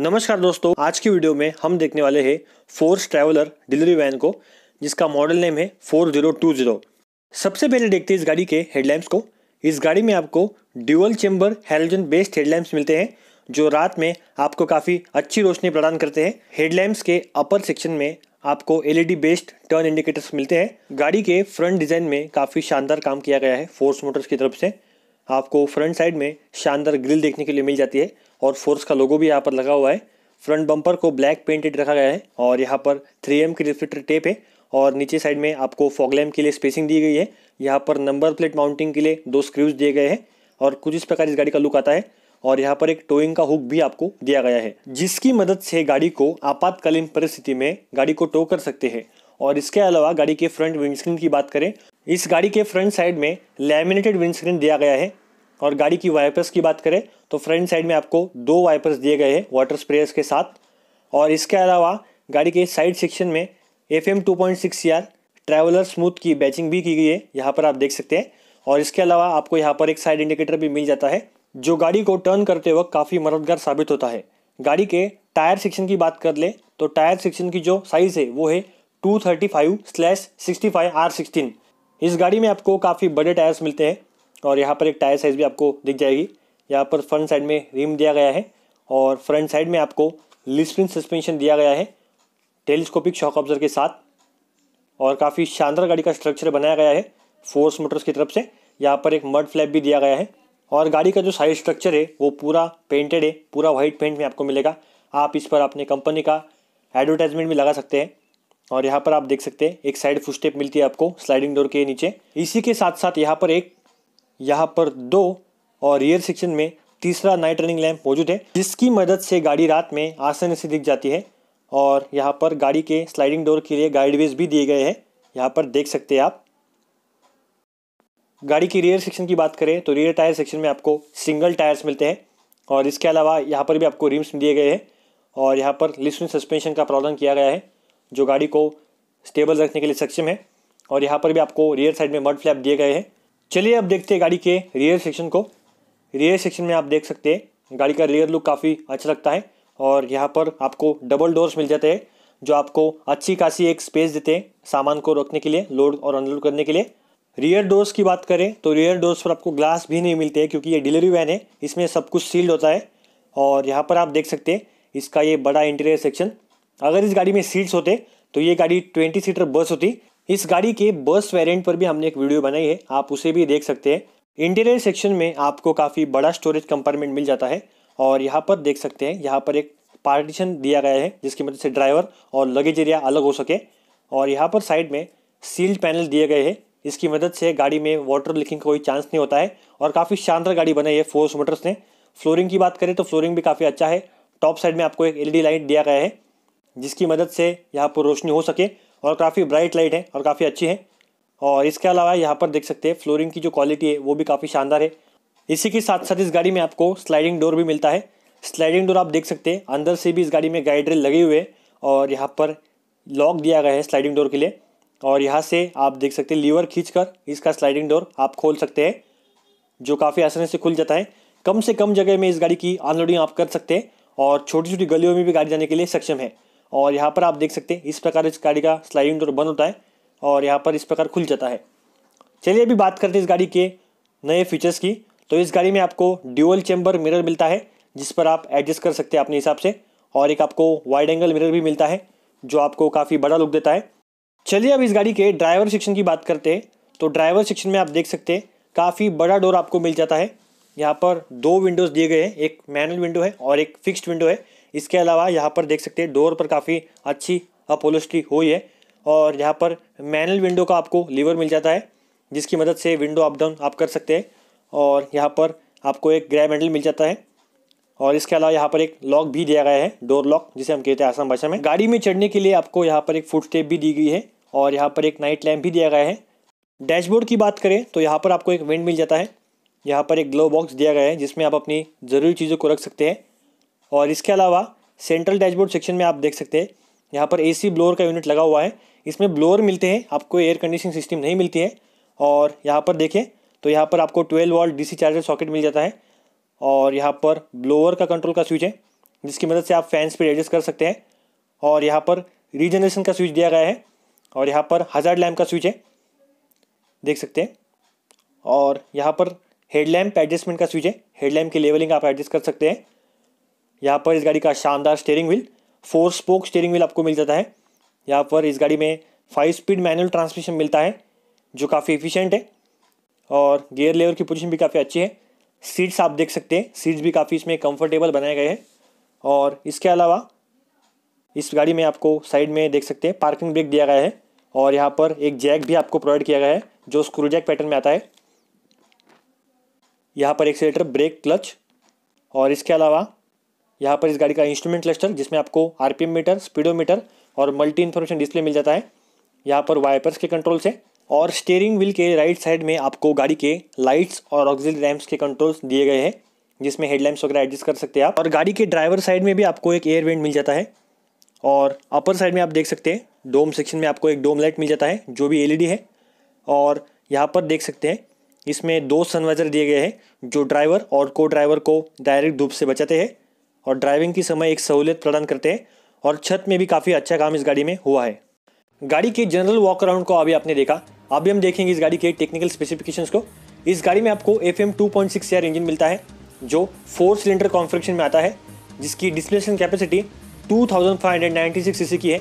नमस्कार दोस्तों आज की वीडियो में हम देखने वाले हैं फोर्स ट्रैवलर डिलीवरी वैन को जिसका मॉडल नेम है फोर जीरो टू जीरो सबसे पहले देखते हैं इस गाड़ी के हेडलैम्प्स को इस गाड़ी में आपको dual chamber halogen based headlamps मिलते हैं जो रात में आपको काफ़ी अच्छी रोशनी प्रदान करते हैं हेडलैम्प्स के अपर सेक्शन में आपको एलईडी बेस्ड टर्न इंडिकेटर्स मिलते हैं गाड़ी के फ्रंट डिज़ाइन में काफ़ी शानदार काम किया गया है फोर्स मोटर्स की तरफ से आपको फ्रंट साइड में शानदार ग्रिल देखने के लिए मिल जाती है और फोर्स का लोगो भी यहाँ पर लगा हुआ है फ्रंट बम्पर को ब्लैक पेंटेड रखा गया है और यहाँ पर एम की रिफ्लेक्टर टेप है और नीचे साइड में आपको फॉगलैम के लिए स्पेसिंग दी गई है यहाँ पर नंबर प्लेट माउंटिंग के लिए दो स्क्रूज दिए गए हैं और कुछ इस प्रकार इस गाड़ी का लुक आता है और यहाँ पर एक टोइंग का हुक भी आपको दिया गया है जिसकी मदद से गाड़ी को आपातकालीन परिस्थिति में गाड़ी को टो कर सकते हैं और इसके अलावा गाड़ी के फ्रंट विंडस्क्रीन की बात करें इस गाड़ी के फ्रंट साइड में लैमिनेटेड विंडस्क्रीन दिया गया है और गाड़ी की वाइपर्स की बात करें तो फ्रंट साइड में आपको दो वाइपर्स दिए गए हैं वाटर स्प्रेयर्स के साथ और इसके अलावा गाड़ी के साइड सेक्शन में F M two point six R Traveller smooth की बैचिंग भी की गई है यहाँ पर आप देख सकते हैं और इसके अलावा आपको यहाँ पर एक साइड इंडिकेटर भी मिल जाता है जो गाड़ी को टर्न करते वक्त काफ़ी मददगार साबित होता है गाड़ी के टायर सेक्शन की बात कर ले तो टायर सेक्शन की जो साइज़ है वो है two thirty five slash sixty five R sixteen इस गाड़ी में आपको काफ़ी बड़े टायर्स मिलते हैं और यहाँ पर एक टायर साइज़ भी आपको दिख जाएगी यहाँ पर फ्रंट साइड में रिम दिया गया है और फ्रंट साइड में आपको लिस्प्रिन सस्पेंशन दिया गया है टेलीस्कोपिक शॉक ऑब्जर के साथ और काफ़ी शानदार गाड़ी का स्ट्रक्चर बनाया गया है फोर्स मोटर्स की तरफ से यहाँ पर एक मड फ्लैप भी दिया गया है और गाड़ी का जो साइड स्ट्रक्चर है वो पूरा पेंटेड है पूरा वाइट पेंट में आपको मिलेगा आप इस पर अपने कंपनी का एडवर्टाइजमेंट भी लगा सकते हैं और यहाँ पर आप देख सकते हैं एक साइड फुस्टेप मिलती है आपको स्लाइडिंग डोर के नीचे इसी के साथ साथ यहाँ पर एक यहाँ पर दो और रियर सेक्शन में तीसरा नाइट रनिंग लैम्प मौजूद है जिसकी मदद से गाड़ी रात में आसानी से दिख जाती है और यहाँ पर गाड़ी के स्लाइडिंग डोर के लिए गाइडवेज भी दिए गए हैं यहाँ पर देख सकते हैं आप गाड़ी की रियर सेक्शन की बात करें तो रियर टायर सेक्शन में आपको सिंगल टायर्स मिलते हैं और इसके अलावा यहाँ पर भी आपको रिम्स दिए गए हैं और यहाँ पर लिस्विन सस्पेंशन का प्रावधान किया गया है जो गाड़ी को स्टेबल रखने के लिए सक्षम है और यहाँ पर भी आपको रियर साइड में मड फ्लैप दिए गए हैं चलिए अब देखते हैं गाड़ी के रियर सेक्शन को रियर सेक्शन में आप देख सकते हैं गाड़ी का रियर लुक काफ़ी अच्छा लगता है और यहाँ पर आपको डबल डोर्स मिल जाते हैं जो आपको अच्छी खासी एक स्पेस देते हैं सामान को रखने के लिए लोड और अनलोड करने के लिए रियर डोर्स की बात करें तो रियर डोर्स पर आपको ग्लास भी नहीं मिलते क्योंकि ये डिलीवरी वैन है इसमें सब कुछ सील्ड होता है और यहाँ पर आप देख सकते हैं इसका ये बड़ा इंटीरियर सेक्शन अगर इस गाड़ी में सीट्स होते तो ये गाड़ी ट्वेंटी सीटर बस होती इस गाड़ी के बस वेरिएंट पर भी हमने एक वीडियो बनाई है आप उसे भी देख सकते हैं इंटीरियर सेक्शन में आपको काफ़ी बड़ा स्टोरेज कंपार्टमेंट मिल जाता है और यहाँ पर देख सकते हैं यहाँ पर एक पार्टीशन दिया गया है जिसकी मदद से ड्राइवर और लगेज एरिया अलग हो सके और यहाँ पर साइड में सील्ड पैनल दिए गए हैं इसकी मदद से गाड़ी में वाटर लीकिंग का कोई चांस नहीं होता है और काफ़ी शानदार गाड़ी बनाई है फोर्स मोटर्स ने फ्लोरिंग की बात करें तो फ्लोरिंग भी काफ़ी अच्छा है टॉप साइड में आपको एक एलईडी लाइट दिया गया है जिसकी मदद से यहाँ पर रोशनी हो सके और काफ़ी ब्राइट लाइट है और काफ़ी अच्छी है और इसके अलावा यहाँ पर देख सकते हैं फ्लोरिंग की जो क्वालिटी है वो भी काफ़ी शानदार है इसी के साथ साथ इस गाड़ी में आपको स्लाइडिंग डोर भी मिलता है स्लाइडिंग डोर आप देख सकते हैं अंदर से भी इस गाड़ी में गाइड रेल लगे हुए हैं और यहाँ पर लॉक दिया गया है स्लाइडिंग डोर के लिए और यहाँ से आप देख सकते हैं लीवर खींचकर इसका स्लाइडिंग डोर आप खोल सकते हैं जो काफ़ी आसानी से खुल जाता है कम से कम जगह में इस गाड़ी की अनलोडिंग आप कर सकते हैं और छोटी छोटी गलियों में भी गाड़ी जाने के लिए सक्षम है और यहाँ पर आप देख सकते हैं इस प्रकार इस गाड़ी का स्लाइडिंग डोर बंद होता है और यहाँ पर इस प्रकार खुल जाता है चलिए अभी बात करते हैं इस गाड़ी के नए फीचर्स की तो इस गाड़ी में आपको ड्यूअल चेम्बर मिरर मिलता है जिस पर आप एडजस्ट कर सकते हैं अपने हिसाब से और एक आपको वाइड एंगल मिरर भी मिलता है जो आपको काफ़ी बड़ा लुक देता है चलिए अब इस गाड़ी के ड्राइवर सेक्शन की बात करते हैं तो ड्राइवर सेक्शन में आप देख सकते हैं काफ़ी बड़ा डोर आपको मिल जाता है यहाँ पर दो विंडोज़ दिए गए हैं एक मैनुअल विंडो है और एक फिक्स्ड विंडो है इसके अलावा यहाँ पर देख सकते हैं डोर पर काफ़ी अच्छी अपोलोस्ट्री हुई है और यहाँ पर मैनल विंडो का आपको लीवर मिल जाता है जिसकी मदद से विंडो अप डाउन आप कर सकते हैं और यहाँ पर आपको एक ग्रैब हैंडल मिल जाता है और इसके अलावा यहाँ पर एक लॉक भी दिया गया है डोर लॉक जिसे हम कहते हैं आसाम भाषा में गाड़ी में चढ़ने के लिए आपको यहाँ पर एक फुट स्टेप भी दी गई है और यहाँ पर एक नाइट लैम्प भी दिया गया है डैशबोर्ड की बात करें तो यहाँ पर आपको एक विंड मिल जाता है यहाँ पर एक ग्लो बॉक्स दिया गया है जिसमें आप अपनी ज़रूरी चीज़ों को रख सकते हैं और इसके अलावा सेंट्रल डैशबोर्ड सेक्शन में आप देख सकते हैं यहाँ पर एसी ब्लोअर का यूनिट लगा हुआ है इसमें ब्लोअर मिलते हैं आपको एयर कंडीशनिंग सिस्टम नहीं मिलती है और यहाँ पर देखें तो यहाँ पर आपको twelve volt DC charger socket मिल जाता है और यहाँ पर ब्लोअर का कंट्रोल का स्विच है जिसकी मदद से आप फैंस पर एडजस्ट कर सकते हैं और यहाँ पर रीजनरेशन का स्विच दिया गया है और यहाँ पर हजार्ड लैम्प का स्विच है देख सकते हैं और यहाँ पर हेडलैम्प एडजस्टमेंट का स्विच है हेडलैम्प की लेवलिंग आप एडजस्ट कर सकते हैं यहाँ पर इस गाड़ी का शानदार steering wheel four spoke steering wheel आपको मिल जाता है यहाँ पर इस गाड़ी में फाइव स्पीड मैनुअल ट्रांसमिशन मिलता है जो काफ़ी इफिशिएंट है और गियर लेवर की पोजिशन भी काफ़ी अच्छी है सीट्स आप देख सकते हैं सीट्स भी काफ़ी इसमें कम्फर्टेबल बनाए गए हैं और इसके अलावा इस गाड़ी में आपको साइड में देख सकते हैं पार्किंग ब्रेक दिया गया है और यहाँ पर एक जैक भी आपको प्रोवाइड किया गया है जो स्क्रू जैक पैटर्न में आता है यहाँ पर एक्सीटर ब्रेक क्लच और इसके अलावा यहाँ पर इस गाड़ी का इंस्ट्रूमेंट क्लस्टर जिसमें आपको आरपीएम मीटर स्पीडोमीटर और मल्टी इन्फॉर्मेशन डिस्प्ले मिल जाता है यहाँ पर वाइपर्स के कंट्रोल से और स्टेयरिंग व्हील के राइट साइड में आपको गाड़ी के लाइट्स और ऑक्सिल रैम्प के कंट्रोल्स दिए गए हैं जिसमें हेडलाइट्स वगैरह एडजस्ट कर सकते हैं आप और गाड़ी के ड्राइवर साइड में भी आपको एक एयर वेंट मिल जाता है और अपर साइड में आप देख सकते हैं डोम सेक्शन में आपको एक डोम लाइट मिल जाता है जो भी एलईडी e है और यहाँ पर देख सकते हैं इसमें दो सनवाइजर दिए गए हैं जो ड्राइवर और को ड्राइवर को डायरेक्ट धूप से बचाते हैं और ड्राइविंग के समय एक सहूलियत प्रदान करते हैं और छत में भी काफ़ी अच्छा काम इस गाड़ी में हुआ है गाड़ी के जनरल वॉक अराउंड को अभी आपने देखा अभी हम देखेंगे इस गाड़ी के टेक्निकल स्पेसिफिकेशन को इस गाड़ी में आपको एफ एम इंजन मिलता है जो फोर सिलेंडर कॉन्फ्रेक्शन में आता है जिसकी डिस्प्लेसन कैपेसिटी टू थाउजेंड की है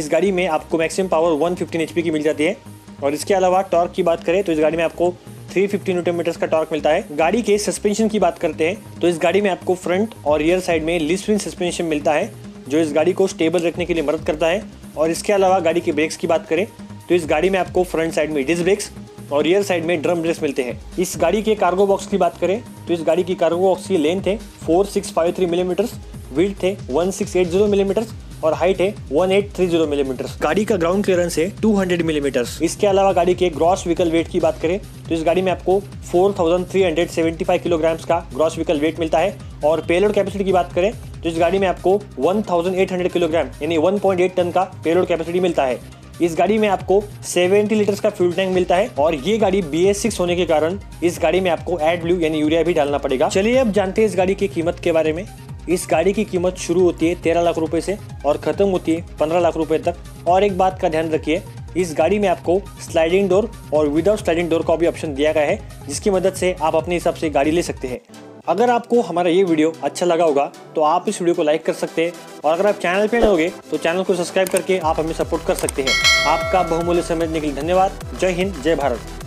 इस गाड़ी में आपको मैक्सिमम पावर 115 फिफ्टीन की मिल जाती है और इसके अलावा टॉर्क की बात करें तो इस गाड़ी में आपको 350 न्यूटन का टॉर्क मिलता है गाड़ी के सस्पेंशन की बात करते हैं तो इस गाड़ी में आपको फ्रंट और रियर साइड में लिस्विन सस्पेंशन मिलता है जो इस गाड़ी को स्टेबल रखने के लिए मदद करता है और इसके अलावा गाड़ी के ब्रेक्स की बात करें तो इस गाड़ी में आपको फ्रंट साइड में डिस्क ब्रेक्स और रियर साइड में ड्रम ब्रेक्स मिलते हैं इस गाड़ी के कार्गो बॉक्स की बात करें तो इस गाड़ी की कार्गो बॉक्स की लेंथ है four six five three millimetres width है one six eight zero millimetres और हाइट है 1830 मिलीमीटर mm. गाड़ी का ग्राउंड क्लियरेंस है 200 मिलीमीटर mm. इसके अलावा गाड़ी के ग्रॉस व्हीकल वेट की बात करें तो इस गाड़ी में आपको 4375 किलोग्राम का ग्रॉस व्हीकल वेट मिलता है और पेलोड कैपेसिटी की बात करें तो इस गाड़ी में आपको 1800 किलोग्राम यानी 1.8 टन का पेलोड कैपेसिटी मिलता है इस गाड़ी में आपको 70 लीटर का फ्यूल टैंक मिलता है और ये गाड़ी बी एस सिक्स होने के कारण इस गाड़ी में आपको एड ब्लू यानी यूरिया भी डालना पड़ेगा चलिए अब जानते हैं इस गाड़ी की कीमत के बारे में इस गाड़ी की कीमत शुरू होती है तेरह लाख रुपए से और ख़त्म होती है पंद्रह लाख रुपए तक और एक बात का ध्यान रखिए इस गाड़ी में आपको स्लाइडिंग डोर और विदाउट स्लाइडिंग डोर का भी ऑप्शन दिया गया है जिसकी मदद से आप अपने हिसाब से गाड़ी ले सकते हैं अगर आपको हमारा ये वीडियो अच्छा लगा होगा तो आप इस वीडियो को लाइक कर सकते हैं और अगर आप चैनल पे नए तो चैनल को सब्सक्राइब करके आप हमें सपोर्ट कर सकते हैं आपका बहुमूल्य समझने के लिए धन्यवाद जय हिंद जय भारत